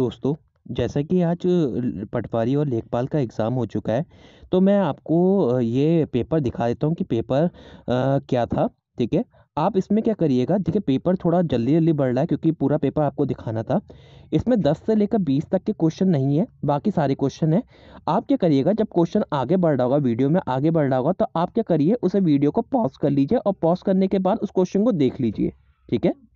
दोस्तों जैसा कि आज पटवारी और लेखपाल का एग्ज़ाम हो चुका है तो मैं आपको ये पेपर दिखा देता हूँ कि पेपर आ, क्या था ठीक है आप इसमें क्या करिएगा देखिए पेपर थोड़ा जल्दी जल्दी बढ़ रहा है क्योंकि पूरा पेपर आपको दिखाना था इसमें 10 से लेकर 20 तक के क्वेश्चन नहीं है बाकी सारे क्वेश्चन हैं आप क्या करिएगा जब क्वेश्चन आगे बढ़ रहा होगा वीडियो में आगे बढ़ रहा होगा तो आप क्या करिए उसे वीडियो को पॉज कर लीजिए और पॉज करने के बाद उस क्वेश्चन को देख लीजिए ठीक है